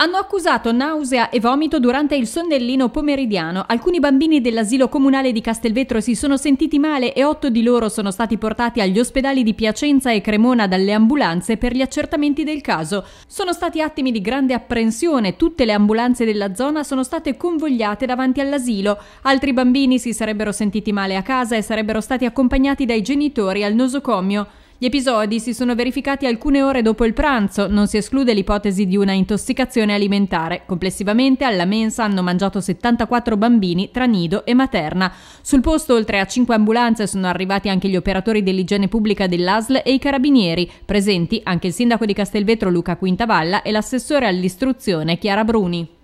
hanno accusato nausea e vomito durante il sonnellino pomeridiano. Alcuni bambini dell'asilo comunale di Castelvetro si sono sentiti male e otto di loro sono stati portati agli ospedali di Piacenza e Cremona dalle ambulanze per gli accertamenti del caso. Sono stati attimi di grande apprensione, tutte le ambulanze della zona sono state convogliate davanti all'asilo. Altri bambini si sarebbero sentiti male a casa e sarebbero stati accompagnati dai genitori al nosocomio. Gli episodi si sono verificati alcune ore dopo il pranzo, non si esclude l'ipotesi di una intossicazione alimentare. Complessivamente alla mensa hanno mangiato 74 bambini tra nido e materna. Sul posto oltre a 5 ambulanze sono arrivati anche gli operatori dell'igiene pubblica dell'ASL e i carabinieri, presenti anche il sindaco di Castelvetro Luca Quintavalla e l'assessore all'istruzione Chiara Bruni.